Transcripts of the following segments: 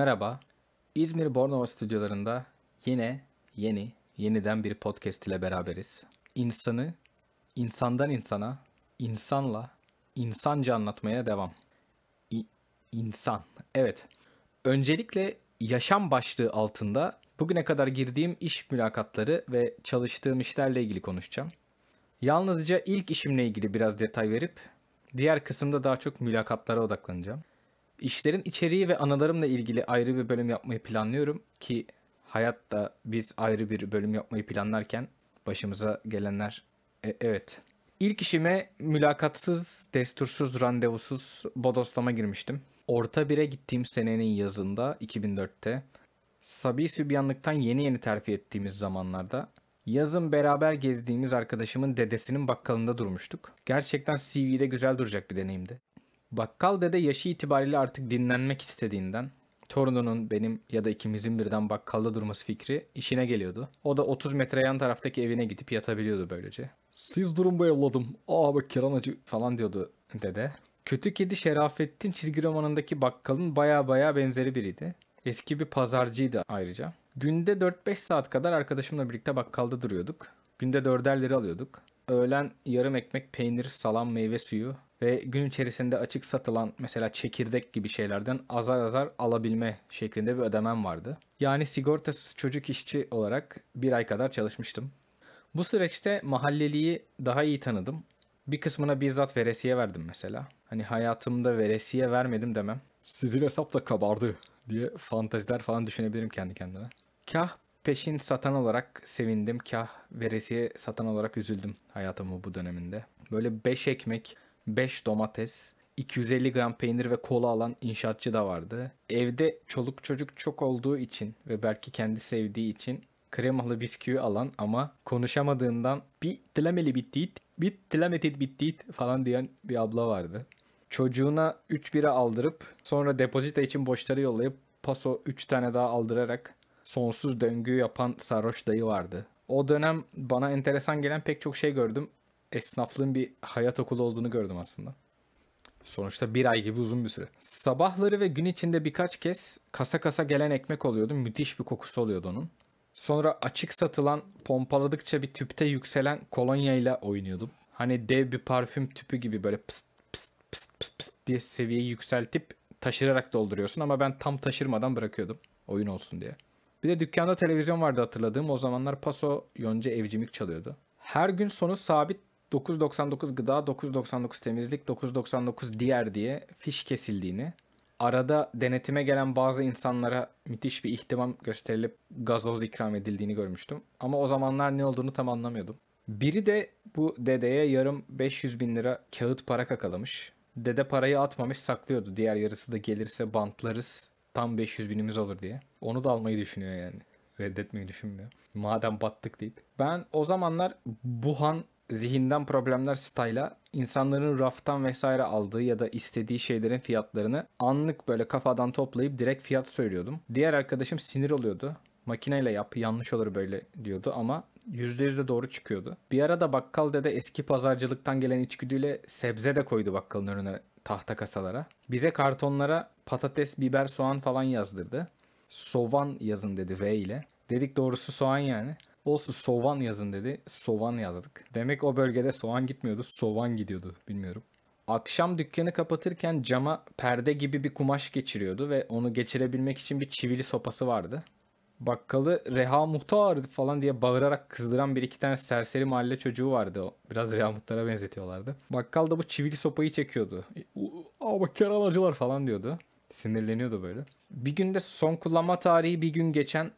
Merhaba. İzmir Bornova stüdyolarında yine yeni, yeniden bir podcast ile beraberiz. İnsanı insandan insana, insanla, insanca anlatmaya devam. İ- insan. Evet. Öncelikle yaşam başlığı altında bugüne kadar girdiğim iş mülakatları ve çalıştığım işlerle ilgili konuşacağım. Yalnızca ilk işimle ilgili biraz detay verip diğer kısımda daha çok mülakatlara odaklanacağım. İşlerin içeriği ve analarımla ilgili ayrı bir bölüm yapmayı planlıyorum ki hayatta biz ayrı bir bölüm yapmayı planlarken başımıza gelenler e, evet. İlk işime mülakatsız, destursuz, randevusuz bodoslama girmiştim. Orta bire gittiğim senenin yazında 2004'te Sabi Sübyanlık'tan yeni yeni terfi ettiğimiz zamanlarda yazın beraber gezdiğimiz arkadaşımın dedesinin bakkalında durmuştuk. Gerçekten CV'de güzel duracak bir deneyimdi. Bakkal dede yaşı itibariyle artık dinlenmek istediğinden torununun benim ya da ikimizin birden bakkalda durması fikri işine geliyordu. O da 30 metre yan taraftaki evine gidip yatabiliyordu böylece. Siz durun be evladım. Aa bak kiran acı falan diyordu dede. Kötü Kedi Şerafettin çizgi romanındaki bakkalın baya baya benzeri biriydi. Eski bir pazarcıydı ayrıca. Günde 4-5 saat kadar arkadaşımla birlikte bakkalda duruyorduk. Günde dörderleri alıyorduk. Öğlen yarım ekmek, peynir, salam, meyve suyu, ve gün içerisinde açık satılan mesela çekirdek gibi şeylerden azar azar alabilme şeklinde bir ödemem vardı. Yani sigortasız çocuk işçi olarak bir ay kadar çalışmıştım. Bu süreçte mahalleliği daha iyi tanıdım. Bir kısmına bizzat veresiye verdim mesela. Hani hayatımda veresiye vermedim demem. Sizin hesap da kabardı diye fantaziler falan düşünebilirim kendi kendime. Kah peşin satan olarak sevindim, kah veresiye satan olarak üzüldüm hayatımın bu döneminde. Böyle beş ekmek 5 domates, 250 gram peynir ve kola alan inşaatçı da vardı. Evde çoluk çocuk çok olduğu için ve belki kendi sevdiği için kremalı bisküvi alan ama konuşamadığından bir tilameli bittit, bir tilametit bittit falan diyen bir abla vardı. Çocuğuna 3 bira aldırıp sonra depozita için borçları yollayıp paso 3 tane daha aldırarak sonsuz döngü yapan sarhoş dayı vardı. O dönem bana enteresan gelen pek çok şey gördüm esnaflığın bir hayat okulu olduğunu gördüm aslında. Sonuçta bir ay gibi uzun bir süre. Sabahları ve gün içinde birkaç kez kasa kasa gelen ekmek oluyordu. Müthiş bir kokusu oluyordu onun. Sonra açık satılan pompaladıkça bir tüpte yükselen kolonyayla oynuyordum. Hani dev bir parfüm tüpü gibi böyle pıst pıst pıst pıst, pıst diye seviyeyi yükseltip taşırarak dolduruyorsun ama ben tam taşırmadan bırakıyordum oyun olsun diye. Bir de dükkanda televizyon vardı hatırladığım. O zamanlar Paso Yonca Evcimik çalıyordu. Her gün sonu sabit 9.99 gıda, 9.99 temizlik, 9.99 diğer diye fiş kesildiğini, arada denetime gelen bazı insanlara müthiş bir ihtimam gösterilip gazoz ikram edildiğini görmüştüm. Ama o zamanlar ne olduğunu tam anlamıyordum. Biri de bu dedeye yarım 500 bin lira kağıt para kakalamış. Dede parayı atmamış saklıyordu. Diğer yarısı da gelirse bantlarız tam 500 binimiz olur diye. Onu da almayı düşünüyor yani. Reddetmeyi düşünmüyor. Madem battık deyip. Ben o zamanlar Buhan zihinden problemler style'a insanların raftan vesaire aldığı ya da istediği şeylerin fiyatlarını anlık böyle kafadan toplayıp direkt fiyat söylüyordum. Diğer arkadaşım sinir oluyordu. Makineyle yap yanlış olur böyle diyordu ama %100 de doğru çıkıyordu. Bir ara da bakkal dede eski pazarcılıktan gelen içgüdüyle sebze de koydu bakkalın önüne tahta kasalara. Bize kartonlara patates, biber, soğan falan yazdırdı. Sovan yazın dedi V ile. Dedik doğrusu soğan yani. Olsun soğan yazın dedi. Soğan yazdık. Demek o bölgede soğan gitmiyordu. Soğan gidiyordu. Bilmiyorum. Akşam dükkanı kapatırken cama perde gibi bir kumaş geçiriyordu ve onu geçirebilmek için bir çivili sopası vardı. Bakkalı Reha Muhtar falan diye bağırarak kızdıran bir iki tane serseri mahalle çocuğu vardı. Biraz Reha Muhtar'a benzetiyorlardı. Bakkal da bu çivili sopayı çekiyordu. Aa bak acılar falan diyordu. Sinirleniyordu böyle. Bir günde son kullanma tarihi bir gün geçen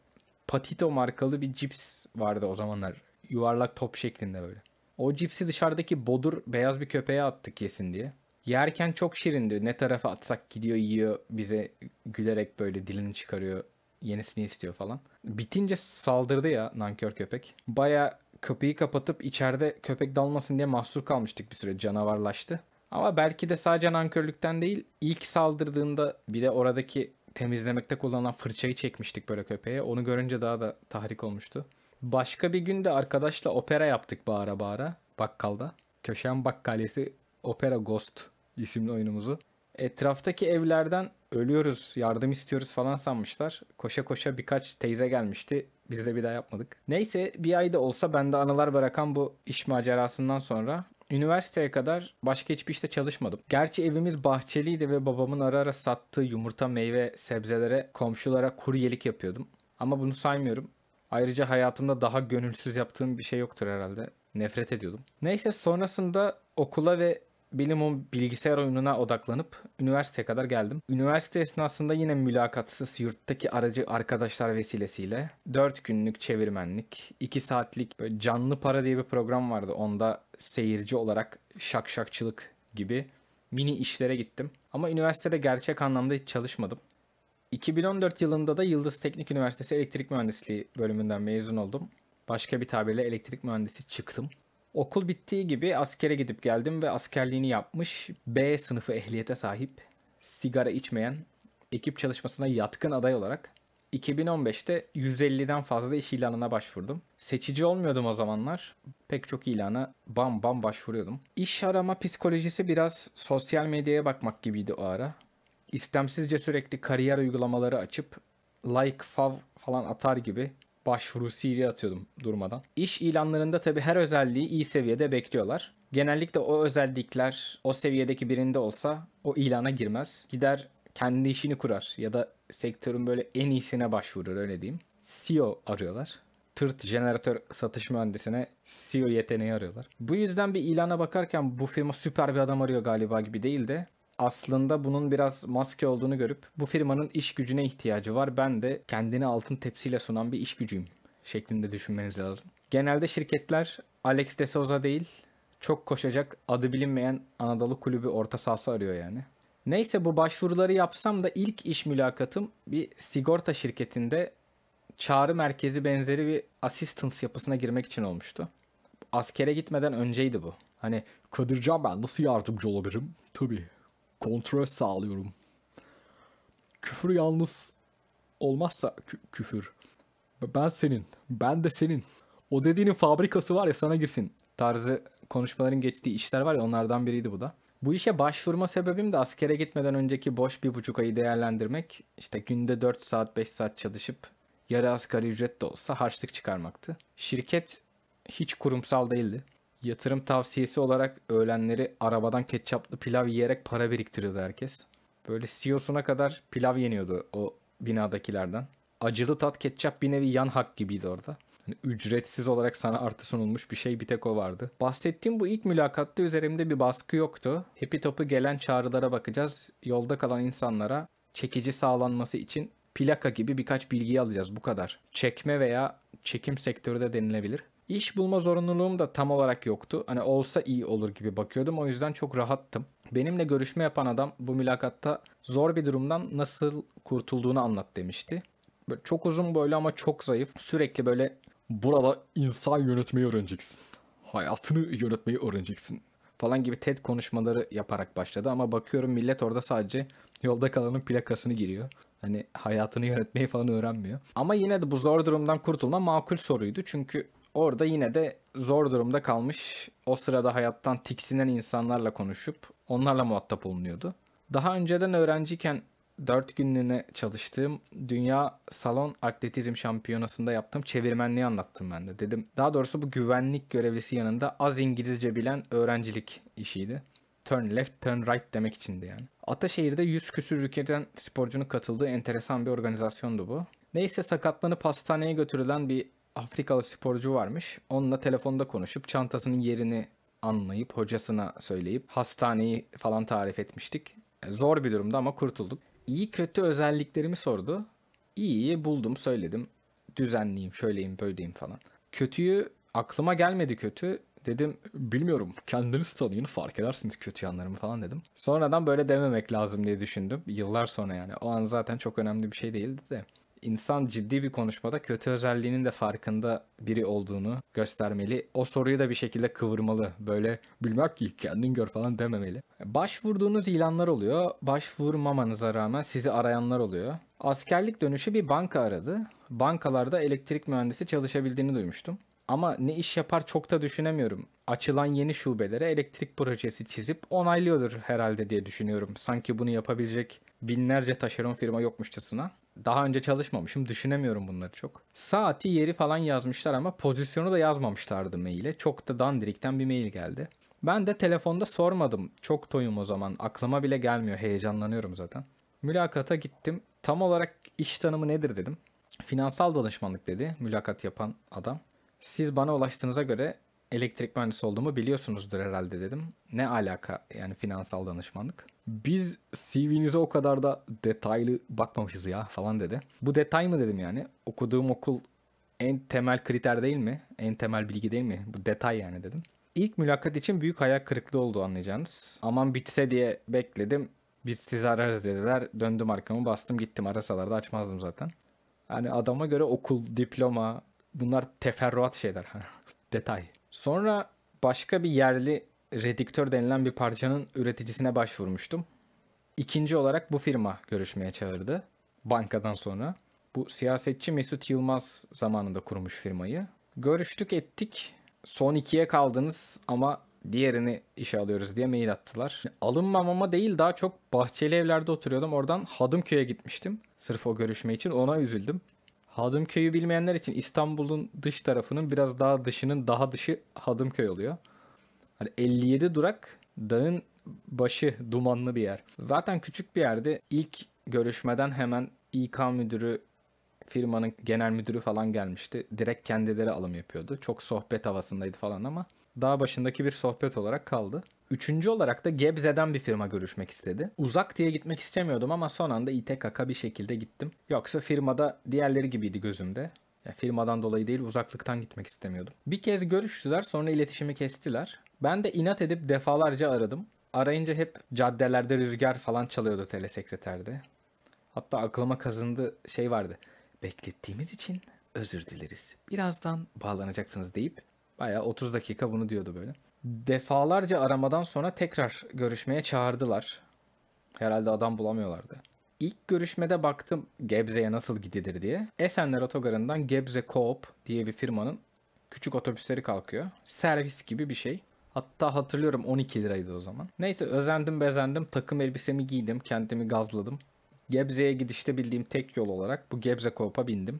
Patito markalı bir cips vardı o zamanlar. Yuvarlak top şeklinde böyle. O cipsi dışarıdaki bodur beyaz bir köpeğe attık yesin diye. Yerken çok şirindi. Ne tarafa atsak gidiyor yiyor bize gülerek böyle dilini çıkarıyor. Yenisini istiyor falan. Bitince saldırdı ya nankör köpek. Baya kapıyı kapatıp içeride köpek dalmasın diye mahsur kalmıştık bir süre canavarlaştı. Ama belki de sadece nankörlükten değil ilk saldırdığında bir de oradaki temizlemekte kullanılan fırçayı çekmiştik böyle köpeğe. Onu görünce daha da tahrik olmuştu. Başka bir günde arkadaşla opera yaptık bağıra bağıra bakkalda. Köşen Bakkaliyesi Opera Ghost isimli oyunumuzu. Etraftaki evlerden ölüyoruz, yardım istiyoruz falan sanmışlar. Koşa koşa birkaç teyze gelmişti. Biz de bir daha yapmadık. Neyse bir ayda olsa bende anılar bırakan bu iş macerasından sonra Üniversiteye kadar başka hiçbir işte çalışmadım. Gerçi evimiz bahçeliydi ve babamın ara ara sattığı yumurta, meyve, sebzelere, komşulara kuryelik yapıyordum. Ama bunu saymıyorum. Ayrıca hayatımda daha gönülsüz yaptığım bir şey yoktur herhalde. Nefret ediyordum. Neyse sonrasında okula ve bilim bilgisayar oyununa odaklanıp üniversiteye kadar geldim. Üniversite esnasında yine mülakatsız yurttaki aracı arkadaşlar vesilesiyle 4 günlük çevirmenlik, 2 saatlik böyle canlı para diye bir program vardı. Onda seyirci olarak şakşakçılık gibi mini işlere gittim. Ama üniversitede gerçek anlamda hiç çalışmadım. 2014 yılında da Yıldız Teknik Üniversitesi Elektrik Mühendisliği bölümünden mezun oldum. Başka bir tabirle elektrik mühendisi çıktım. Okul bittiği gibi askere gidip geldim ve askerliğini yapmış B sınıfı ehliyete sahip, sigara içmeyen, ekip çalışmasına yatkın aday olarak 2015'te 150'den fazla iş ilanına başvurdum. Seçici olmuyordum o zamanlar. Pek çok ilana bam bam başvuruyordum. İş arama psikolojisi biraz sosyal medyaya bakmak gibiydi o ara. İstemsizce sürekli kariyer uygulamaları açıp like, fav falan atar gibi başvuru CV atıyordum durmadan. İş ilanlarında tabii her özelliği iyi seviyede bekliyorlar. Genellikle o özellikler o seviyedeki birinde olsa o ilana girmez. Gider kendi işini kurar ya da sektörün böyle en iyisine başvurur öyle diyeyim. CEO arıyorlar. Tırt jeneratör satış mühendisine CEO yeteneği arıyorlar. Bu yüzden bir ilana bakarken bu firma süper bir adam arıyor galiba gibi değil de aslında bunun biraz maske olduğunu görüp bu firmanın iş gücüne ihtiyacı var. Ben de kendini altın tepsiyle sunan bir iş gücüyüm şeklinde düşünmeniz lazım. Genelde şirketler Alex de Souza değil, çok koşacak adı bilinmeyen Anadolu kulübü orta sahası arıyor yani. Neyse bu başvuruları yapsam da ilk iş mülakatım bir sigorta şirketinde çağrı merkezi benzeri bir assistance yapısına girmek için olmuştu. Askere gitmeden önceydi bu. Hani Kadircan ben nasıl yardımcı olabilirim? Tabii kontrol sağlıyorum. Küfür yalnız olmazsa kü- küfür. Ben senin, ben de senin. O dediğinin fabrikası var ya sana girsin tarzı konuşmaların geçtiği işler var ya onlardan biriydi bu da. Bu işe başvurma sebebim de askere gitmeden önceki boş bir buçuk ayı değerlendirmek. İşte günde 4 saat 5 saat çalışıp yarı asgari ücret de olsa harçlık çıkarmaktı. Şirket hiç kurumsal değildi. Yatırım tavsiyesi olarak öğlenleri arabadan ketçaplı pilav yiyerek para biriktiriyordu herkes. Böyle CEO'suna kadar pilav yeniyordu o binadakilerden. Acılı tat ketçap bir nevi yan hak gibiydi orada. Hani ücretsiz olarak sana artı sunulmuş bir şey bir tek o vardı. Bahsettiğim bu ilk mülakatta üzerimde bir baskı yoktu. Hepi Top'u gelen çağrılara bakacağız. Yolda kalan insanlara çekici sağlanması için plaka gibi birkaç bilgiyi alacağız bu kadar. Çekme veya çekim sektörü de denilebilir. İş bulma zorunluluğum da tam olarak yoktu. Hani olsa iyi olur gibi bakıyordum. O yüzden çok rahattım. Benimle görüşme yapan adam bu mülakatta zor bir durumdan nasıl kurtulduğunu anlat demişti. Böyle çok uzun böyle ama çok zayıf. Sürekli böyle burada insan yönetmeyi öğreneceksin. Hayatını yönetmeyi öğreneceksin falan gibi TED konuşmaları yaparak başladı ama bakıyorum millet orada sadece yolda kalanın plakasını giriyor. Hani hayatını yönetmeyi falan öğrenmiyor. Ama yine de bu zor durumdan kurtulma makul soruydu. Çünkü Orada yine de zor durumda kalmış, o sırada hayattan tiksinen insanlarla konuşup onlarla muhatap olunuyordu. Daha önceden öğrenciyken 4 günlüğüne çalıştığım Dünya Salon Atletizm Şampiyonası'nda yaptığım çevirmenliği anlattım ben de. Dedim daha doğrusu bu güvenlik görevlisi yanında az İngilizce bilen öğrencilik işiydi. Turn left, turn right demek içindi yani. Ataşehir'de 100 küsür ülkeden sporcunun katıldığı enteresan bir organizasyondu bu. Neyse sakatlanıp hastaneye götürülen bir Afrikalı sporcu varmış. Onunla telefonda konuşup çantasının yerini anlayıp hocasına söyleyip hastaneyi falan tarif etmiştik. E, zor bir durumda ama kurtulduk. İyi kötü özelliklerimi sordu. İyiyi buldum söyledim. Düzenliyim, şöyleyim, böyleyim falan. Kötüyü aklıma gelmedi kötü. Dedim bilmiyorum kendiniz tanıyın fark edersiniz kötü yanlarımı falan dedim. Sonradan böyle dememek lazım diye düşündüm. Yıllar sonra yani. O an zaten çok önemli bir şey değildi de insan ciddi bir konuşmada kötü özelliğinin de farkında biri olduğunu göstermeli. O soruyu da bir şekilde kıvırmalı. Böyle bilmek ki kendin gör falan dememeli. Başvurduğunuz ilanlar oluyor. Başvurmamanıza rağmen sizi arayanlar oluyor. Askerlik dönüşü bir banka aradı. Bankalarda elektrik mühendisi çalışabildiğini duymuştum. Ama ne iş yapar çok da düşünemiyorum. Açılan yeni şubelere elektrik projesi çizip onaylıyordur herhalde diye düşünüyorum. Sanki bunu yapabilecek binlerce taşeron firma yokmuşçasına daha önce çalışmamışım. Düşünemiyorum bunları çok. Saati yeri falan yazmışlar ama pozisyonu da yazmamışlardı maile. Çok da dandirikten bir mail geldi. Ben de telefonda sormadım. Çok toyum o zaman. Aklıma bile gelmiyor. Heyecanlanıyorum zaten. Mülakata gittim. Tam olarak iş tanımı nedir dedim. Finansal danışmanlık dedi mülakat yapan adam. Siz bana ulaştığınıza göre elektrik mühendisi olduğumu biliyorsunuzdur herhalde dedim. Ne alaka yani finansal danışmanlık? biz CV'nize o kadar da detaylı bakmamışız ya falan dedi. Bu detay mı dedim yani. Okuduğum okul en temel kriter değil mi? En temel bilgi değil mi? Bu detay yani dedim. İlk mülakat için büyük hayal kırıklığı oldu anlayacağınız. Aman bitse diye bekledim. Biz sizi ararız dediler. Döndüm arkamı bastım gittim. Arasalar da açmazdım zaten. Yani adama göre okul, diploma bunlar teferruat şeyler. detay. Sonra başka bir yerli Rediktör denilen bir parçanın üreticisine başvurmuştum. İkinci olarak bu firma görüşmeye çağırdı. Bankadan sonra. Bu siyasetçi Mesut Yılmaz zamanında kurmuş firmayı. Görüştük ettik. Son ikiye kaldınız ama diğerini işe alıyoruz diye mail attılar. Alınmamama değil daha çok bahçeli evlerde oturuyordum. Oradan Hadımköy'e gitmiştim. Sırf o görüşme için ona üzüldüm. Hadımköy'ü bilmeyenler için İstanbul'un dış tarafının biraz daha dışının daha dışı Hadımköy oluyor. Hani 57 durak dağın başı dumanlı bir yer. Zaten küçük bir yerde ilk görüşmeden hemen İK müdürü firmanın genel müdürü falan gelmişti. Direkt kendileri alım yapıyordu. Çok sohbet havasındaydı falan ama dağ başındaki bir sohbet olarak kaldı. Üçüncü olarak da Gebze'den bir firma görüşmek istedi. Uzak diye gitmek istemiyordum ama son anda İTKK bir şekilde gittim. Yoksa firmada diğerleri gibiydi gözümde. Yani firmadan dolayı değil uzaklıktan gitmek istemiyordum. Bir kez görüştüler sonra iletişimi kestiler. Ben de inat edip defalarca aradım. Arayınca hep caddelerde rüzgar falan çalıyordu telesekreterde. Hatta aklıma kazındı şey vardı. Beklettiğimiz için özür dileriz. Birazdan bağlanacaksınız deyip baya 30 dakika bunu diyordu böyle. Defalarca aramadan sonra tekrar görüşmeye çağırdılar. Herhalde adam bulamıyorlardı. İlk görüşmede baktım Gebze'ye nasıl gidilir diye. Esenler Otogarı'ndan Gebze Coop diye bir firmanın küçük otobüsleri kalkıyor. Servis gibi bir şey. Hatta hatırlıyorum 12 liraydı o zaman. Neyse özendim bezendim takım elbisemi giydim kendimi gazladım. Gebze'ye gidişte bildiğim tek yol olarak bu Gebze Koop'a bindim.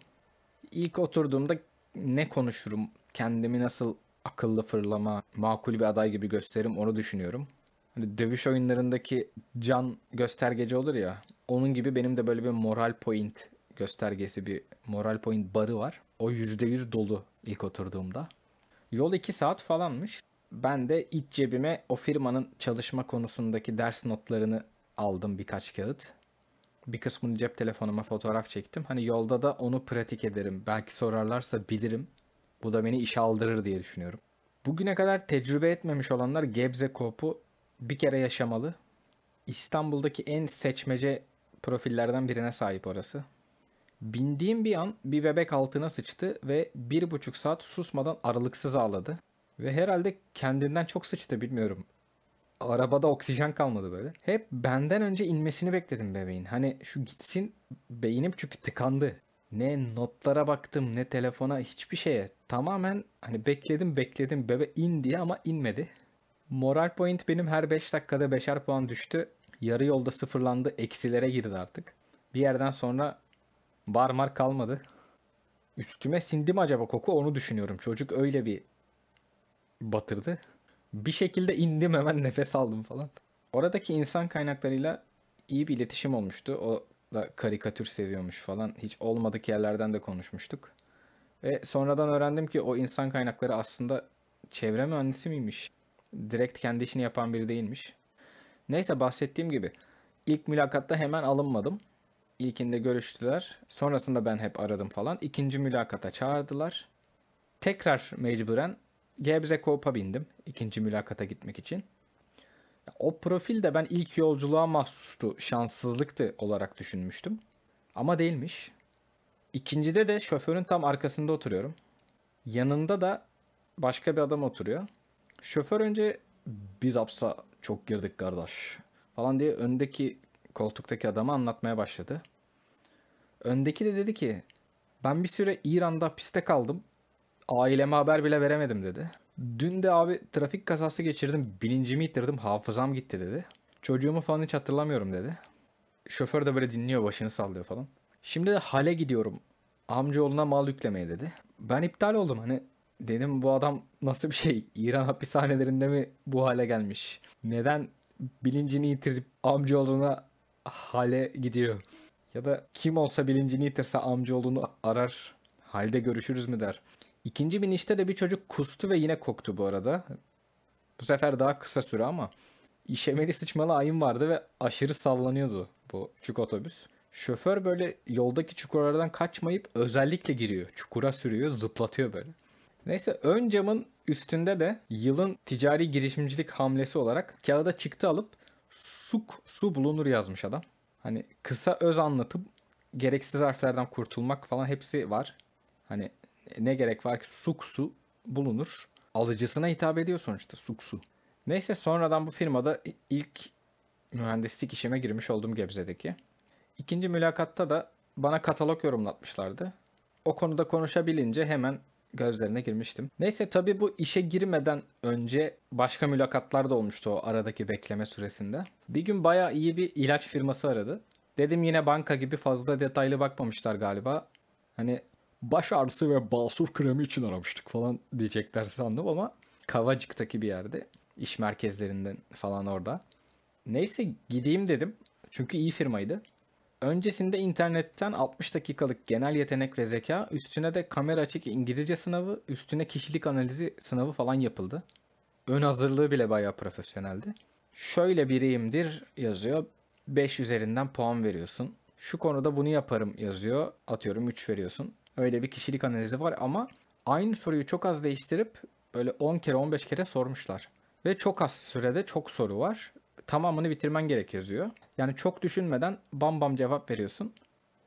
İlk oturduğumda ne konuşurum, kendimi nasıl akıllı fırlama, makul bir aday gibi gösteririm onu düşünüyorum. Hani dövüş oyunlarındaki can göstergeci olur ya, onun gibi benim de böyle bir moral point göstergesi, bir moral point barı var. O %100 dolu ilk oturduğumda. Yol 2 saat falanmış ben de iç cebime o firmanın çalışma konusundaki ders notlarını aldım birkaç kağıt. Bir kısmını cep telefonuma fotoğraf çektim. Hani yolda da onu pratik ederim. Belki sorarlarsa bilirim. Bu da beni işe aldırır diye düşünüyorum. Bugüne kadar tecrübe etmemiş olanlar Gebze Koop'u bir kere yaşamalı. İstanbul'daki en seçmece profillerden birine sahip orası. Bindiğim bir an bir bebek altına sıçtı ve bir buçuk saat susmadan aralıksız ağladı. Ve herhalde kendinden çok sıçtı bilmiyorum. Arabada oksijen kalmadı böyle. Hep benden önce inmesini bekledim bebeğin. Hani şu gitsin beynim çünkü tıkandı. Ne notlara baktım ne telefona hiçbir şeye. Tamamen hani bekledim bekledim bebe in diye ama inmedi. Moral point benim her 5 dakikada 5'er puan düştü. Yarı yolda sıfırlandı eksilere girdi artık. Bir yerden sonra barmar kalmadı. Üstüme sindim acaba koku onu düşünüyorum. Çocuk öyle bir batırdı. Bir şekilde indim hemen nefes aldım falan. Oradaki insan kaynaklarıyla iyi bir iletişim olmuştu. O da karikatür seviyormuş falan. Hiç olmadık yerlerden de konuşmuştuk. Ve sonradan öğrendim ki o insan kaynakları aslında çevre mühendisi miymiş? Direkt kendi işini yapan biri değilmiş. Neyse bahsettiğim gibi ilk mülakatta hemen alınmadım. İlkinde görüştüler. Sonrasında ben hep aradım falan. İkinci mülakata çağırdılar. Tekrar mecburen Gebze Coop'a bindim ikinci mülakata gitmek için. O profil de ben ilk yolculuğa mahsustu, şanssızlıktı olarak düşünmüştüm. Ama değilmiş. İkincide de şoförün tam arkasında oturuyorum. Yanında da başka bir adam oturuyor. Şoför önce biz hapsa çok girdik kardeş falan diye öndeki koltuktaki adamı anlatmaya başladı. Öndeki de dedi ki ben bir süre İran'da hapiste kaldım. Aileme haber bile veremedim dedi. Dün de abi trafik kazası geçirdim, bilincimi yitirdim, hafızam gitti dedi. Çocuğumu falan hiç hatırlamıyorum dedi. Şoför de böyle dinliyor, başını sallıyor falan. Şimdi de hale gidiyorum. Amcaoğluna mal yüklemeye dedi. Ben iptal oldum hani dedim bu adam nasıl bir şey? İran hapishanelerinde mi bu hale gelmiş? Neden bilincini yitirip amcaoğluna hale gidiyor? Ya da kim olsa bilincini yitirse amcaoğlunu arar. Halde görüşürüz mü der. İkinci binişte de bir çocuk kustu ve yine koktu bu arada. Bu sefer daha kısa süre ama işemeli sıçmalı ayın vardı ve aşırı sallanıyordu bu küçük otobüs. Şoför böyle yoldaki çukurlardan kaçmayıp özellikle giriyor. Çukura sürüyor, zıplatıyor böyle. Neyse ön camın üstünde de yılın ticari girişimcilik hamlesi olarak kağıda çıktı alıp suk su bulunur yazmış adam. Hani kısa öz anlatıp gereksiz harflerden kurtulmak falan hepsi var. Hani ne gerek var ki Suksu bulunur. Alıcısına hitap ediyor sonuçta Suksu. Neyse sonradan bu firmada ilk mühendislik işime girmiş oldum Gebze'deki. İkinci mülakatta da bana katalog yorumlatmışlardı. O konuda konuşabilince hemen gözlerine girmiştim. Neyse tabii bu işe girmeden önce başka mülakatlar da olmuştu o aradaki bekleme süresinde. Bir gün bayağı iyi bir ilaç firması aradı. Dedim yine banka gibi fazla detaylı bakmamışlar galiba. Hani baş ağrısı ve basur kremi için aramıştık falan diyecekler sandım ama Kavacık'taki bir yerde iş merkezlerinden falan orada. Neyse gideyim dedim. Çünkü iyi firmaydı. Öncesinde internetten 60 dakikalık genel yetenek ve zeka, üstüne de kamera açık İngilizce sınavı, üstüne kişilik analizi sınavı falan yapıldı. Ön hazırlığı bile bayağı profesyoneldi. Şöyle biriyimdir yazıyor. 5 üzerinden puan veriyorsun. Şu konuda bunu yaparım yazıyor. Atıyorum 3 veriyorsun. Öyle bir kişilik analizi var ama aynı soruyu çok az değiştirip böyle 10 kere 15 kere sormuşlar. Ve çok az sürede çok soru var. Tamamını bitirmen gerek yazıyor. Yani çok düşünmeden bam bam cevap veriyorsun.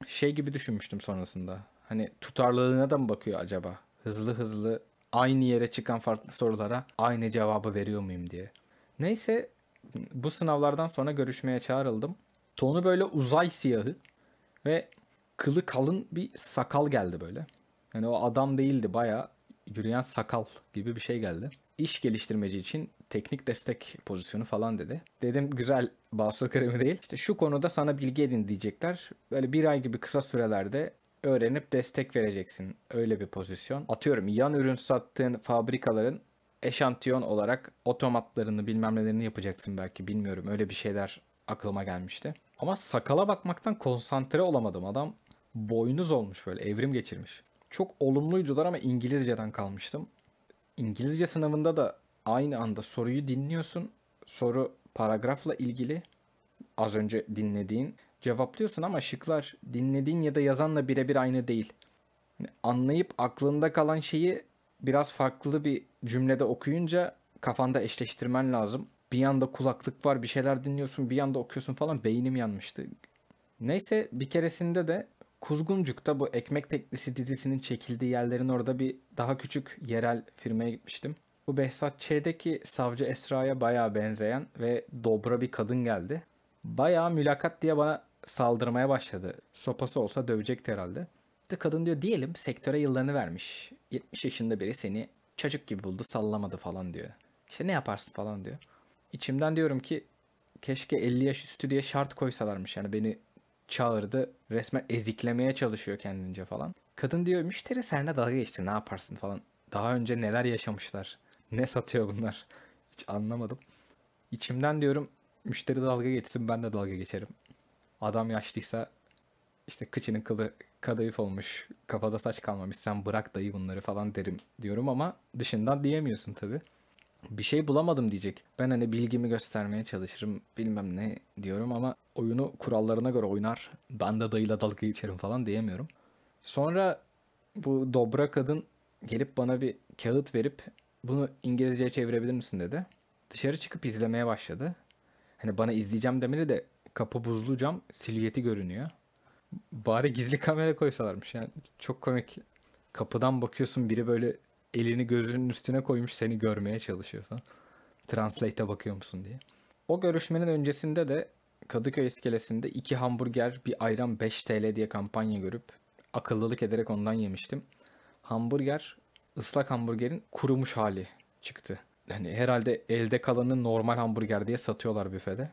Şey gibi düşünmüştüm sonrasında. Hani tutarlılığına da mı bakıyor acaba? Hızlı hızlı aynı yere çıkan farklı sorulara aynı cevabı veriyor muyum diye. Neyse bu sınavlardan sonra görüşmeye çağrıldım. Tonu böyle uzay siyahı ve kılı kalın bir sakal geldi böyle. Yani o adam değildi baya yürüyen sakal gibi bir şey geldi. İş geliştirmeci için teknik destek pozisyonu falan dedi. Dedim güzel Basur Kremi değil. İşte şu konuda sana bilgi edin diyecekler. Böyle bir ay gibi kısa sürelerde öğrenip destek vereceksin. Öyle bir pozisyon. Atıyorum yan ürün sattığın fabrikaların eşantiyon olarak otomatlarını bilmem nelerini yapacaksın belki bilmiyorum. Öyle bir şeyler aklıma gelmişti. Ama sakala bakmaktan konsantre olamadım. Adam boynuz olmuş böyle evrim geçirmiş. Çok olumluydular ama İngilizceden kalmıştım. İngilizce sınavında da aynı anda soruyu dinliyorsun. Soru paragrafla ilgili az önce dinlediğin cevaplıyorsun ama şıklar dinlediğin ya da yazanla birebir aynı değil. Yani anlayıp aklında kalan şeyi biraz farklı bir cümlede okuyunca kafanda eşleştirmen lazım. Bir yanda kulaklık var bir şeyler dinliyorsun bir yanda okuyorsun falan beynim yanmıştı. Neyse bir keresinde de Kuzguncuk'ta bu Ekmek teknesi dizisinin çekildiği yerlerin orada bir daha küçük yerel firmaya gitmiştim. Bu Behzat Ç'deki savcı Esra'ya bayağı benzeyen ve dobra bir kadın geldi. Bayağı mülakat diye bana saldırmaya başladı. Sopası olsa dövecekti herhalde. İşte kadın diyor diyelim sektöre yıllarını vermiş. 70 yaşında biri seni çocuk gibi buldu sallamadı falan diyor. İşte ne yaparsın falan diyor. İçimden diyorum ki keşke 50 yaş üstü diye şart koysalarmış. Yani beni çağırdı. Resmen eziklemeye çalışıyor kendince falan. Kadın diyor müşteri seninle dalga geçti ne yaparsın falan. Daha önce neler yaşamışlar. Ne satıyor bunlar. Hiç anlamadım. İçimden diyorum müşteri dalga geçsin ben de dalga geçerim. Adam yaşlıysa işte kıçının kılı kadayıf olmuş, kafada saç kalmamış sen bırak dayı bunları falan derim diyorum ama dışından diyemiyorsun tabii bir şey bulamadım diyecek. Ben hani bilgimi göstermeye çalışırım bilmem ne diyorum ama oyunu kurallarına göre oynar. Ben de dayıyla dalga geçerim falan diyemiyorum. Sonra bu dobra kadın gelip bana bir kağıt verip bunu İngilizceye çevirebilir misin dedi. Dışarı çıkıp izlemeye başladı. Hani bana izleyeceğim demeli de kapı buzlu cam silüeti görünüyor. Bari gizli kamera koysalarmış yani. Çok komik. Kapıdan bakıyorsun biri böyle elini gözünün üstüne koymuş seni görmeye çalışıyor falan. Translate'e bakıyor musun diye. O görüşmenin öncesinde de Kadıköy iskelesinde iki hamburger bir ayran 5 TL diye kampanya görüp akıllılık ederek ondan yemiştim. Hamburger ıslak hamburgerin kurumuş hali çıktı. Hani herhalde elde kalanı normal hamburger diye satıyorlar büfede.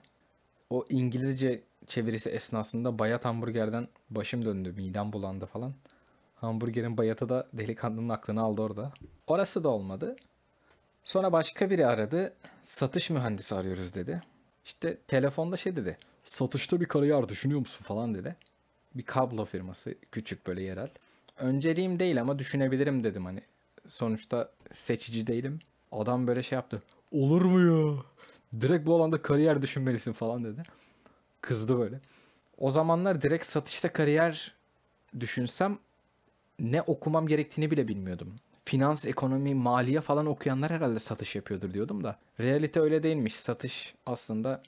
O İngilizce çevirisi esnasında bayat hamburgerden başım döndü, midem bulandı falan. Hamburgerin bayatı da delikanlının aklını aldı orada. Orası da olmadı. Sonra başka biri aradı. Satış mühendisi arıyoruz dedi. İşte telefonda şey dedi. Satışta bir kariyer düşünüyor musun falan dedi. Bir kablo firması küçük böyle yerel. Önceliğim değil ama düşünebilirim dedim hani. Sonuçta seçici değilim. Adam böyle şey yaptı. Olur mu ya? Direkt bu alanda kariyer düşünmelisin falan dedi. Kızdı böyle. O zamanlar direkt satışta kariyer düşünsem ne okumam gerektiğini bile bilmiyordum. Finans, ekonomi, maliye falan okuyanlar herhalde satış yapıyordur diyordum da. Realite öyle değilmiş. Satış aslında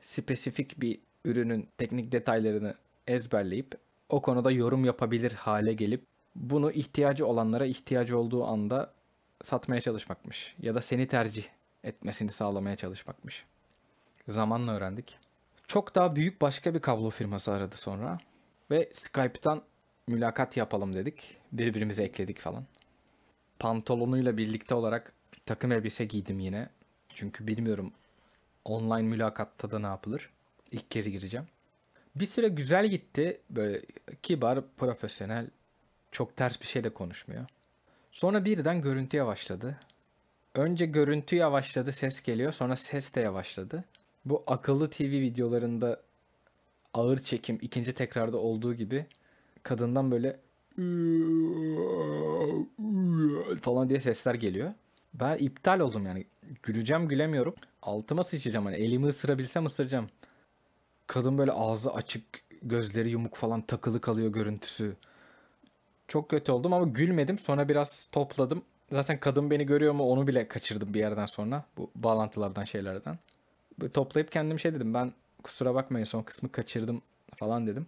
spesifik bir ürünün teknik detaylarını ezberleyip o konuda yorum yapabilir hale gelip bunu ihtiyacı olanlara ihtiyacı olduğu anda satmaya çalışmakmış ya da seni tercih etmesini sağlamaya çalışmakmış. Zamanla öğrendik. Çok daha büyük başka bir kablo firması aradı sonra ve Skype'tan mülakat yapalım dedik. Birbirimize ekledik falan. Pantolonuyla birlikte olarak takım elbise giydim yine. Çünkü bilmiyorum online mülakatta da ne yapılır. İlk kez gireceğim. Bir süre güzel gitti. Böyle kibar, profesyonel. Çok ters bir şey de konuşmuyor. Sonra birden görüntü yavaşladı. Önce görüntü yavaşladı, ses geliyor. Sonra ses de yavaşladı. Bu akıllı TV videolarında ağır çekim ikinci tekrarda olduğu gibi kadından böyle falan diye sesler geliyor. Ben iptal oldum yani. Güleceğim gülemiyorum. Altıma sıçacağım hani elimi ısırabilsem ısıracağım. Kadın böyle ağzı açık, gözleri yumuk falan takılı kalıyor görüntüsü. Çok kötü oldum ama gülmedim. Sonra biraz topladım. Zaten kadın beni görüyor mu onu bile kaçırdım bir yerden sonra. Bu bağlantılardan şeylerden. Böyle toplayıp kendim şey dedim ben kusura bakmayın son kısmı kaçırdım falan dedim.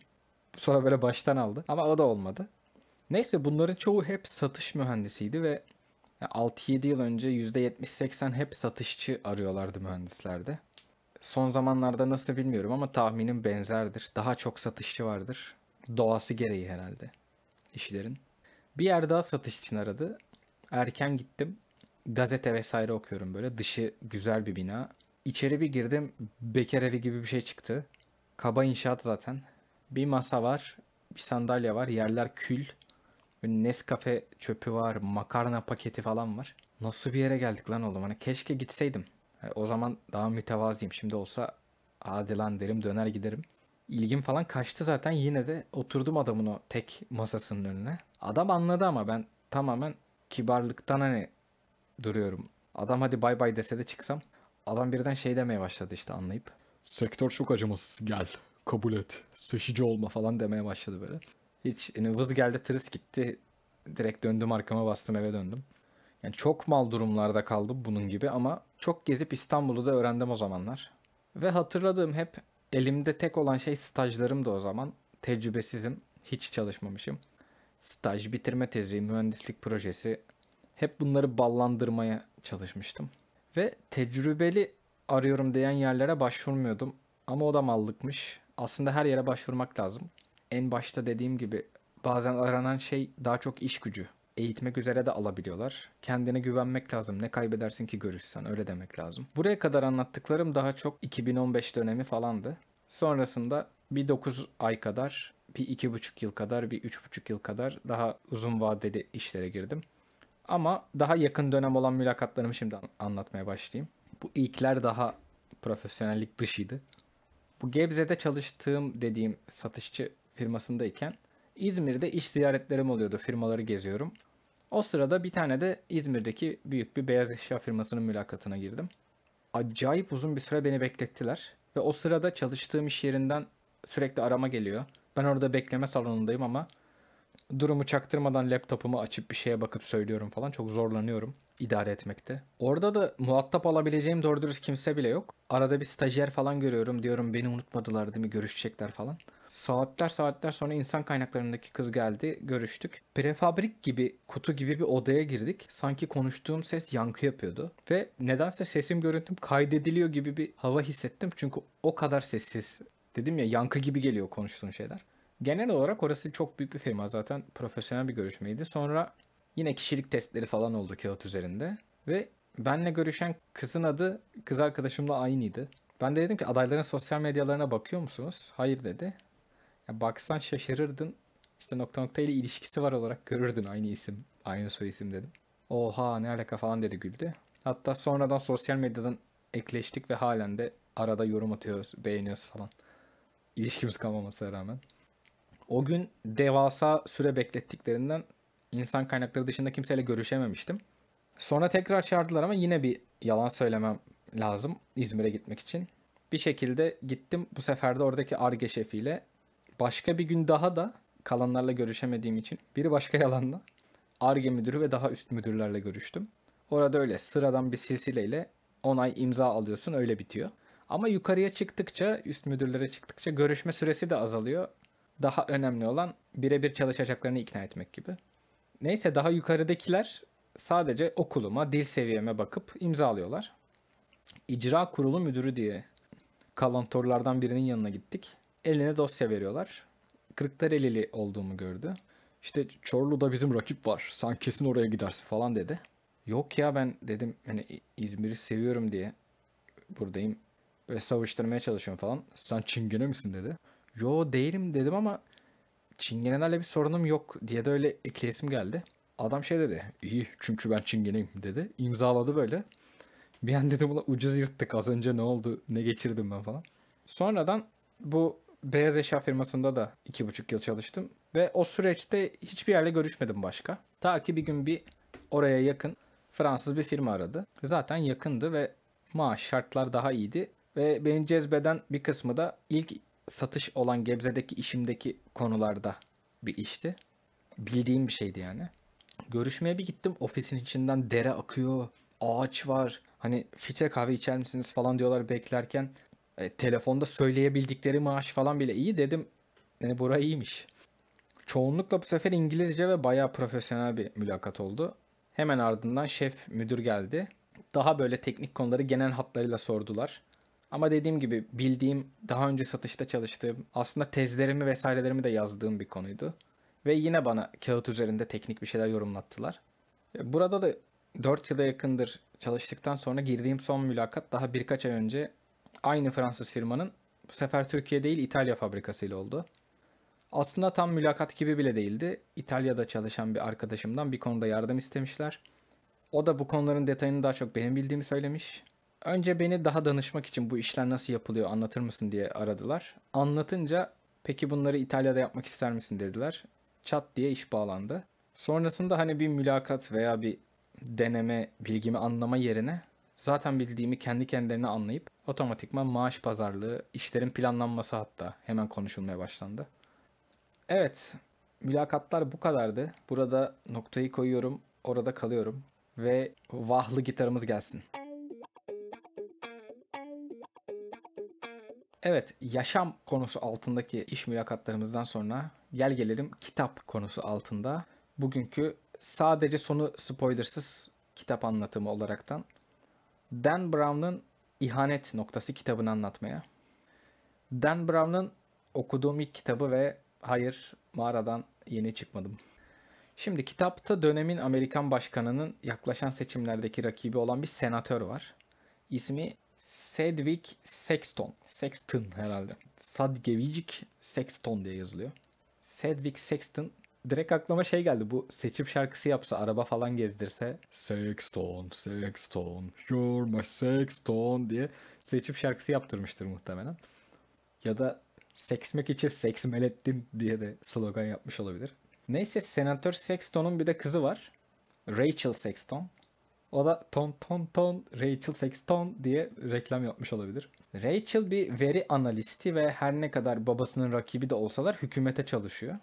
Sonra böyle baştan aldı. Ama o da olmadı. Neyse bunların çoğu hep satış mühendisiydi ve 6-7 yıl önce %70-80 hep satışçı arıyorlardı mühendislerde. Son zamanlarda nasıl bilmiyorum ama tahminim benzerdir. Daha çok satışçı vardır. Doğası gereği herhalde işlerin. Bir yer daha satış için aradı. Erken gittim. Gazete vesaire okuyorum böyle. Dışı güzel bir bina. İçeri bir girdim. Bekir evi gibi bir şey çıktı. Kaba inşaat zaten. Bir masa var, bir sandalye var, yerler kül. Nescafe çöpü var, makarna paketi falan var. Nasıl bir yere geldik lan oğlum? Hani keşke gitseydim. Yani e, o zaman daha mütevaziyim. Şimdi olsa hadi derim döner giderim. İlgim falan kaçtı zaten yine de oturdum adamın o tek masasının önüne. Adam anladı ama ben tamamen kibarlıktan hani duruyorum. Adam hadi bay bay dese de çıksam adam birden şey demeye başladı işte anlayıp. Sektör çok acımasız gel kabul et. Seçici olma falan demeye başladı böyle. Hiç yani vız geldi tırıs gitti. Direkt döndüm arkama bastım eve döndüm. Yani çok mal durumlarda kaldım bunun gibi ama çok gezip İstanbul'u da öğrendim o zamanlar. Ve hatırladığım hep elimde tek olan şey stajlarım da o zaman. Tecrübesizim, hiç çalışmamışım. Staj, bitirme tezi, mühendislik projesi hep bunları ballandırmaya çalışmıştım. Ve tecrübeli arıyorum diyen yerlere başvurmuyordum. Ama o da mallıkmış aslında her yere başvurmak lazım. En başta dediğim gibi bazen aranan şey daha çok iş gücü. Eğitmek üzere de alabiliyorlar. Kendine güvenmek lazım. Ne kaybedersin ki görüşsen öyle demek lazım. Buraya kadar anlattıklarım daha çok 2015 dönemi falandı. Sonrasında bir 9 ay kadar, bir 2,5 yıl kadar, bir 3,5 yıl kadar daha uzun vadeli işlere girdim. Ama daha yakın dönem olan mülakatlarımı şimdi anlatmaya başlayayım. Bu ilkler daha profesyonellik dışıydı. Bu Gebze'de çalıştığım dediğim satışçı firmasındayken İzmir'de iş ziyaretlerim oluyordu. Firmaları geziyorum. O sırada bir tane de İzmir'deki büyük bir beyaz eşya firmasının mülakatına girdim. Acayip uzun bir süre beni beklettiler. Ve o sırada çalıştığım iş yerinden sürekli arama geliyor. Ben orada bekleme salonundayım ama durumu çaktırmadan laptopumu açıp bir şeye bakıp söylüyorum falan. Çok zorlanıyorum idare etmekte. Orada da muhatap alabileceğim doğru dürüst kimse bile yok. Arada bir stajyer falan görüyorum diyorum beni unutmadılar değil mi görüşecekler falan. Saatler saatler sonra insan kaynaklarındaki kız geldi görüştük. Prefabrik gibi kutu gibi bir odaya girdik. Sanki konuştuğum ses yankı yapıyordu. Ve nedense sesim görüntüm kaydediliyor gibi bir hava hissettim. Çünkü o kadar sessiz dedim ya yankı gibi geliyor konuştuğun şeyler. Genel olarak orası çok büyük bir firma zaten profesyonel bir görüşmeydi. Sonra yine kişilik testleri falan oldu kağıt üzerinde ve benle görüşen kızın adı kız arkadaşımla aynıydı. Ben de dedim ki adayların sosyal medyalarına bakıyor musunuz? Hayır dedi. Ya baksan şaşırırdın. İşte nokta nokta ile ilişkisi var olarak görürdün aynı isim, aynı soy isim dedim. Oha ne alaka falan dedi güldü. Hatta sonradan sosyal medyadan ekleştik ve halen de arada yorum atıyoruz, beğeniyoruz falan. İlişkimiz kalmamasına rağmen. O gün devasa süre beklettiklerinden insan kaynakları dışında kimseyle görüşememiştim. Sonra tekrar çağırdılar ama yine bir yalan söylemem lazım İzmir'e gitmek için. Bir şekilde gittim. Bu sefer de oradaki ARGE şefiyle. Başka bir gün daha da kalanlarla görüşemediğim için biri başka yalanla ARGE müdürü ve daha üst müdürlerle görüştüm. Orada öyle sıradan bir silsileyle onay imza alıyorsun öyle bitiyor. Ama yukarıya çıktıkça üst müdürlere çıktıkça görüşme süresi de azalıyor daha önemli olan birebir çalışacaklarını ikna etmek gibi. Neyse daha yukarıdakiler sadece okuluma, dil seviyeme bakıp imzalıyorlar. İcra Kurulu Müdürü diye kalantorlardan birinin yanına gittik. Eline dosya veriyorlar. Kırklarelili olduğumu gördü. İşte Çorlu'da bizim rakip var. Sen kesin oraya gidersin falan dedi. Yok ya ben dedim hani İzmir'i seviyorum diye buradayım ve savuşturmaya çalışıyorum falan. Sen çingene misin dedi yo değilim dedim ama çingenelerle bir sorunum yok diye de öyle ekleyesim geldi. Adam şey dedi. iyi çünkü ben çingeneyim dedi. imzaladı böyle. Bir an dedim ulan ucuz yırttık az önce ne oldu ne geçirdim ben falan. Sonradan bu beyaz eşya firmasında da iki buçuk yıl çalıştım. Ve o süreçte hiçbir yerle görüşmedim başka. Ta ki bir gün bir oraya yakın Fransız bir firma aradı. Zaten yakındı ve maaş şartlar daha iyiydi. Ve beni cezbeden bir kısmı da ilk satış olan Gebze'deki işimdeki konularda bir işti. Bildiğim bir şeydi yani. Görüşmeye bir gittim. Ofisin içinden dere akıyor. Ağaç var. Hani filtre kahve içer misiniz falan diyorlar beklerken. E, telefonda söyleyebildikleri maaş falan bile iyi dedim. Yani e, bura iyiymiş. Çoğunlukla bu sefer İngilizce ve bayağı profesyonel bir mülakat oldu. Hemen ardından şef müdür geldi. Daha böyle teknik konuları genel hatlarıyla sordular. Ama dediğim gibi bildiğim, daha önce satışta çalıştığım, aslında tezlerimi vesairelerimi de yazdığım bir konuydu. Ve yine bana kağıt üzerinde teknik bir şeyler yorumlattılar. E, burada da 4 yıla yakındır çalıştıktan sonra girdiğim son mülakat daha birkaç ay önce aynı Fransız firmanın bu sefer Türkiye değil İtalya fabrikasıyla oldu. Aslında tam mülakat gibi bile değildi. İtalya'da çalışan bir arkadaşımdan bir konuda yardım istemişler. O da bu konuların detayını daha çok benim bildiğimi söylemiş. Önce beni daha danışmak için bu işler nasıl yapılıyor anlatır mısın diye aradılar. Anlatınca peki bunları İtalya'da yapmak ister misin dediler. Çat diye iş bağlandı. Sonrasında hani bir mülakat veya bir deneme, bilgimi anlama yerine zaten bildiğimi kendi kendilerine anlayıp otomatikman maaş pazarlığı, işlerin planlanması hatta hemen konuşulmaya başlandı. Evet, mülakatlar bu kadardı. Burada noktayı koyuyorum, orada kalıyorum ve vahlı gitarımız gelsin. Evet, yaşam konusu altındaki iş mülakatlarımızdan sonra gel gelelim kitap konusu altında. Bugünkü sadece sonu spoilersız kitap anlatımı olaraktan Dan Brown'ın İhanet Noktası kitabını anlatmaya. Dan Brown'ın okuduğum ilk kitabı ve hayır mağaradan yeni çıkmadım. Şimdi kitapta dönemin Amerikan başkanının yaklaşan seçimlerdeki rakibi olan bir senatör var. İsmi Sedwick Sexton. Sexton herhalde. Sadgevicic Sexton diye yazılıyor. Sedwick Sexton direkt aklıma şey geldi. Bu seçim şarkısı yapsa, araba falan gezdirse. Sexton, Sexton, you're my Sexton diye seçim şarkısı yaptırmıştır muhtemelen. Ya da seksmek için seks seksmelettin diye de slogan yapmış olabilir. Neyse Senatör Sexton'un bir de kızı var. Rachel Sexton. O da ton ton ton Rachel Sexton diye reklam yapmış olabilir. Rachel bir veri analisti ve her ne kadar babasının rakibi de olsalar hükümete çalışıyor.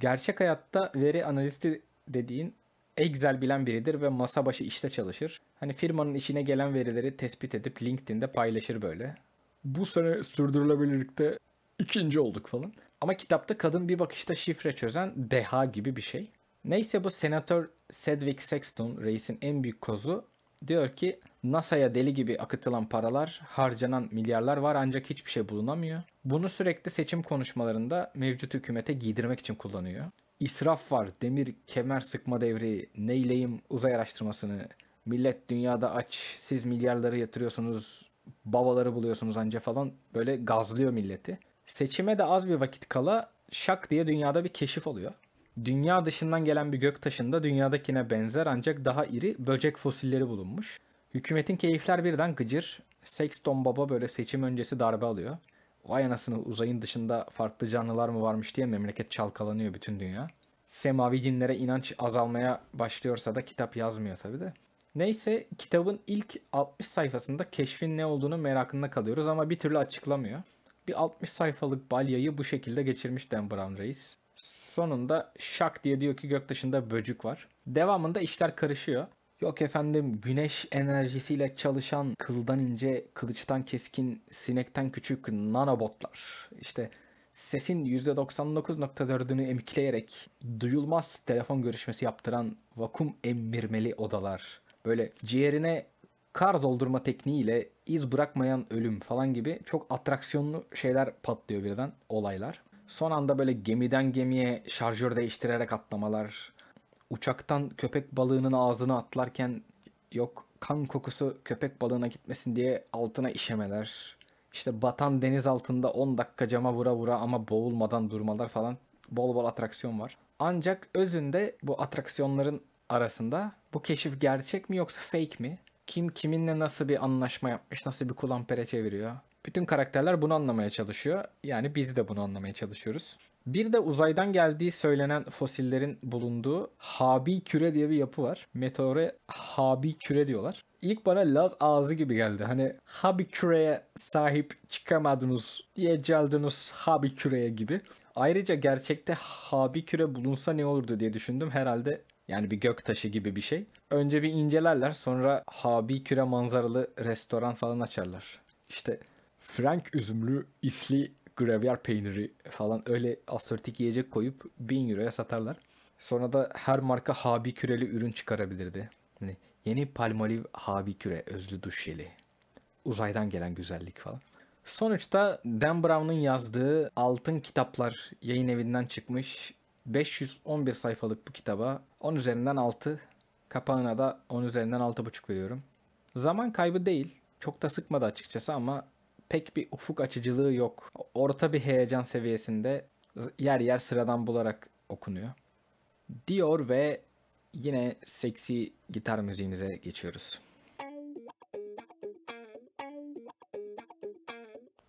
Gerçek hayatta veri analisti dediğin Excel bilen biridir ve masa başı işte çalışır. Hani firmanın işine gelen verileri tespit edip LinkedIn'de paylaşır böyle. Bu sene sürdürülebilirlikte ikinci olduk falan. Ama kitapta kadın bir bakışta şifre çözen deha gibi bir şey. Neyse bu senatör Sedwick Sexton reisin en büyük kozu diyor ki NASA'ya deli gibi akıtılan paralar, harcanan milyarlar var ancak hiçbir şey bulunamıyor. Bunu sürekli seçim konuşmalarında mevcut hükümete giydirmek için kullanıyor. İsraf var, demir kemer sıkma devri, neyleyim uzay araştırmasını, millet dünyada aç, siz milyarları yatırıyorsunuz, babaları buluyorsunuz anca falan böyle gazlıyor milleti. Seçime de az bir vakit kala şak diye dünyada bir keşif oluyor. Dünya dışından gelen bir gök göktaşında dünyadakine benzer ancak daha iri böcek fosilleri bulunmuş. Hükümetin keyifler birden gıcır. Sexton Baba böyle seçim öncesi darbe alıyor. Vay anasını uzayın dışında farklı canlılar mı varmış diye memleket çalkalanıyor bütün dünya. Semavi dinlere inanç azalmaya başlıyorsa da kitap yazmıyor tabi de. Neyse kitabın ilk 60 sayfasında keşfin ne olduğunu merakında kalıyoruz ama bir türlü açıklamıyor. Bir 60 sayfalık balyayı bu şekilde geçirmiş Dan Brown Reis. Sonunda şak diye diyor ki göktaşında böcük var. Devamında işler karışıyor. Yok efendim güneş enerjisiyle çalışan kıldan ince, kılıçtan keskin, sinekten küçük nanobotlar. İşte sesin %99.4'ünü emikleyerek duyulmaz telefon görüşmesi yaptıran vakum emmirmeli odalar. Böyle ciğerine kar doldurma tekniğiyle iz bırakmayan ölüm falan gibi çok atraksiyonlu şeyler patlıyor birden olaylar. Son anda böyle gemiden gemiye şarjör değiştirerek atlamalar. Uçaktan köpek balığının ağzına atlarken yok kan kokusu köpek balığına gitmesin diye altına işemeler. İşte batan deniz altında 10 dakika cama vura vura ama boğulmadan durmalar falan. Bol bol atraksiyon var. Ancak özünde bu atraksiyonların arasında bu keşif gerçek mi yoksa fake mi? Kim kiminle nasıl bir anlaşma yapmış, nasıl bir kulampere çeviriyor? Bütün karakterler bunu anlamaya çalışıyor. Yani biz de bunu anlamaya çalışıyoruz. Bir de uzaydan geldiği söylenen fosillerin bulunduğu Habi Küre diye bir yapı var. Meteore Habi Küre diyorlar. İlk bana Laz ağzı gibi geldi. Hani Habi Küre'ye sahip çıkamadınız diye geldiniz Habi Küre'ye gibi. Ayrıca gerçekte Habi Küre bulunsa ne olurdu diye düşündüm. Herhalde yani bir gök taşı gibi bir şey. Önce bir incelerler sonra Habi Küre manzaralı restoran falan açarlar. İşte Frank üzümlü isli gravyer peyniri falan öyle asörtik yiyecek koyup 1000 euroya satarlar. Sonra da her marka habi küreli ürün çıkarabilirdi. Yani yeni palmolive habi küre özlü duş jeli. Uzaydan gelen güzellik falan. Sonuçta Dan Brown'un yazdığı Altın Kitaplar yayın evinden çıkmış 511 sayfalık bu kitaba 10 üzerinden 6 kapağına da 10 üzerinden 6,5 veriyorum. Zaman kaybı değil. Çok da sıkmadı açıkçası ama pek bir ufuk açıcılığı yok. Orta bir heyecan seviyesinde yer yer sıradan bularak okunuyor. Dior ve yine seksi gitar müziğimize geçiyoruz.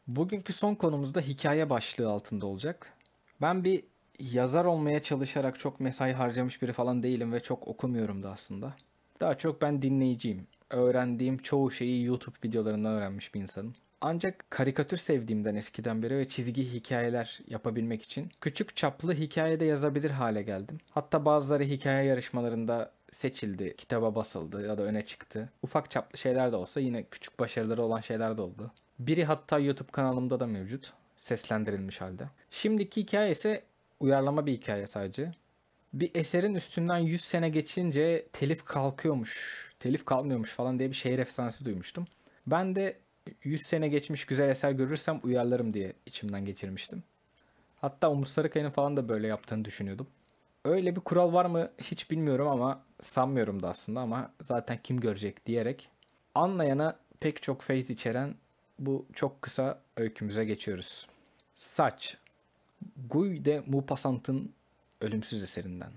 Bugünkü son konumuzda hikaye başlığı altında olacak. Ben bir yazar olmaya çalışarak çok mesai harcamış biri falan değilim ve çok okumuyorum da aslında. Daha çok ben dinleyiciyim. Öğrendiğim çoğu şeyi YouTube videolarından öğrenmiş bir insanım. Ancak karikatür sevdiğimden eskiden beri ve çizgi hikayeler yapabilmek için küçük çaplı hikaye de yazabilir hale geldim. Hatta bazıları hikaye yarışmalarında seçildi, kitaba basıldı ya da öne çıktı. Ufak çaplı şeyler de olsa yine küçük başarıları olan şeyler de oldu. Biri hatta YouTube kanalımda da mevcut. Seslendirilmiş halde. Şimdiki hikaye ise uyarlama bir hikaye sadece. Bir eserin üstünden 100 sene geçince telif kalkıyormuş, telif kalmıyormuş falan diye bir şehir efsanesi duymuştum. Ben de 100 sene geçmiş güzel eser görürsem uyarlarım diye içimden geçirmiştim. Hatta Umut Sarıkaya'nın falan da böyle yaptığını düşünüyordum. Öyle bir kural var mı hiç bilmiyorum ama sanmıyorum da aslında ama zaten kim görecek diyerek anlayana pek çok feyz içeren bu çok kısa öykümüze geçiyoruz. Saç. Guy de Maupassant'ın ölümsüz eserinden.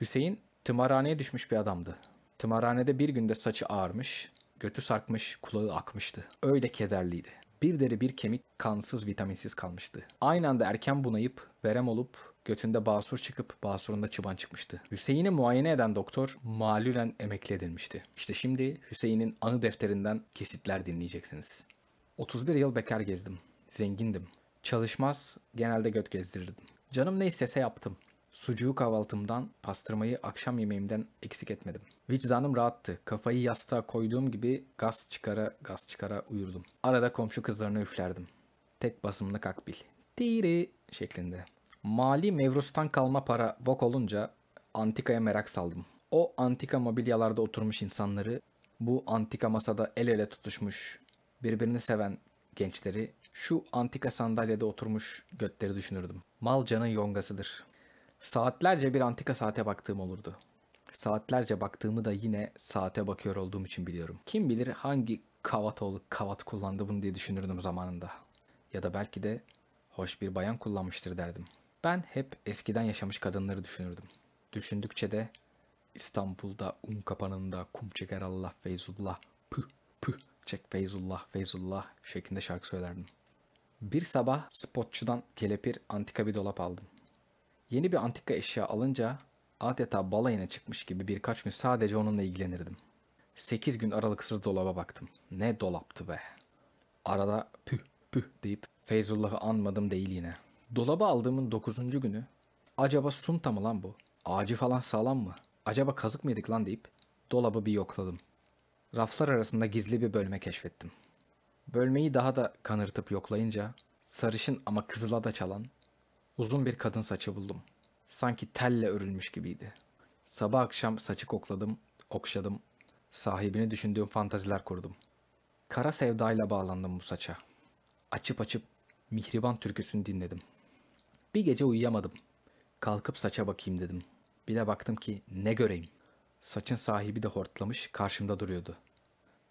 Hüseyin tımarhaneye düşmüş bir adamdı. Tımarhanede bir günde saçı ağarmış. Götü sarkmış, kulağı akmıştı. Öyle kederliydi. Bir deri bir kemik kansız vitaminsiz kalmıştı. Aynı anda erken bunayıp verem olup götünde basur çıkıp basurunda çıban çıkmıştı. Hüseyin'i muayene eden doktor malulen emekli edilmişti. İşte şimdi Hüseyin'in anı defterinden kesitler dinleyeceksiniz. 31 yıl bekar gezdim. Zengindim. Çalışmaz, genelde göt gezdirirdim. Canım ne istese yaptım. Sucuğu kahvaltımdan, pastırmayı akşam yemeğimden eksik etmedim. Vicdanım rahattı. Kafayı yastığa koyduğum gibi gaz çıkara gaz çıkara uyurdum. Arada komşu kızlarına üflerdim. Tek basımlı kakbil. Tiri şeklinde. Mali mevrustan kalma para bok olunca antikaya merak saldım. O antika mobilyalarda oturmuş insanları, bu antika masada el ele tutuşmuş, birbirini seven gençleri, şu antika sandalyede oturmuş götleri düşünürdüm. Mal canın yongasıdır. Saatlerce bir antika saate baktığım olurdu. Saatlerce baktığımı da yine saate bakıyor olduğum için biliyorum. Kim bilir hangi Kavatoğlu kavat kullandı bunu diye düşünürdüm zamanında. Ya da belki de hoş bir bayan kullanmıştır derdim. Ben hep eskiden yaşamış kadınları düşünürdüm. Düşündükçe de İstanbul'da un kapanında kum çeker Allah Feyzullah püh püh çek Feyzullah Feyzullah şeklinde şarkı söylerdim. Bir sabah spotçudan kelepir antika bir dolap aldım. Yeni bir antika eşya alınca adeta balayına çıkmış gibi birkaç gün sadece onunla ilgilenirdim. Sekiz gün aralıksız dolaba baktım. Ne dolaptı be. Arada püh püh deyip Feyzullah'ı anmadım değil yine. Dolaba aldığımın dokuzuncu günü acaba sunta mı lan bu? Ağacı falan sağlam mı? Acaba kazık mıydık lan deyip dolabı bir yokladım. Raflar arasında gizli bir bölme keşfettim. Bölmeyi daha da kanırtıp yoklayınca sarışın ama kızıla da çalan uzun bir kadın saçı buldum sanki telle örülmüş gibiydi. Sabah akşam saçı kokladım, okşadım, sahibini düşündüğüm fantaziler kurdum. Kara sevdayla bağlandım bu saça. Açıp açıp Mihriban türküsünü dinledim. Bir gece uyuyamadım. Kalkıp saça bakayım dedim. Bir de baktım ki ne göreyim. Saçın sahibi de hortlamış karşımda duruyordu.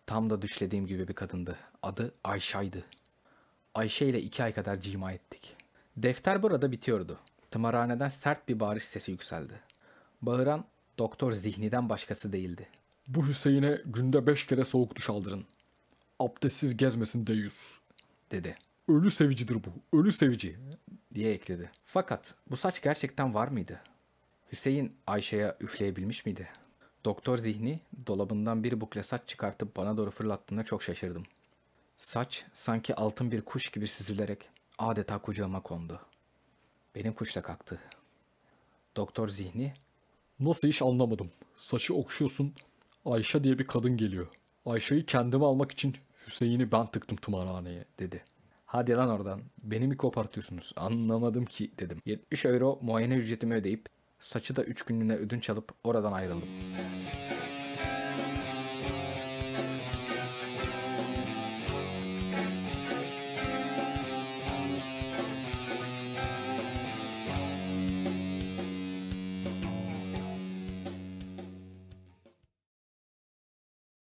Tam da düşlediğim gibi bir kadındı. Adı Ayşe'ydi. Ayşe ile iki ay kadar cima ettik. Defter burada bitiyordu. Tımarhaneden sert bir bağırış sesi yükseldi. Bağıran doktor zihniden başkası değildi. Bu Hüseyin'e günde beş kere soğuk duş aldırın. Abdestsiz gezmesin Deyus, dedi. Ölü sevicidir bu, ölü sevici, diye ekledi. Fakat bu saç gerçekten var mıydı? Hüseyin Ayşe'ye üfleyebilmiş miydi? Doktor zihni dolabından bir bukle saç çıkartıp bana doğru fırlattığında çok şaşırdım. Saç sanki altın bir kuş gibi süzülerek adeta kucağıma kondu. Benim kuş da kalktı. Doktor Zihni. Nasıl iş anlamadım. Saçı okşuyorsun. Ayşe diye bir kadın geliyor. Ayşe'yi kendime almak için Hüseyin'i ben tıktım tımarhaneye dedi. Hadi lan oradan. Beni mi kopartıyorsunuz? Anlamadım ki dedim. 70 euro muayene ücretimi ödeyip saçı da 3 günlüğüne ödünç alıp oradan ayrıldım.